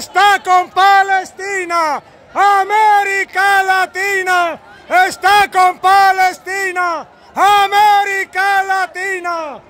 está con Palestina. América Latina está con Palestina. América Latina.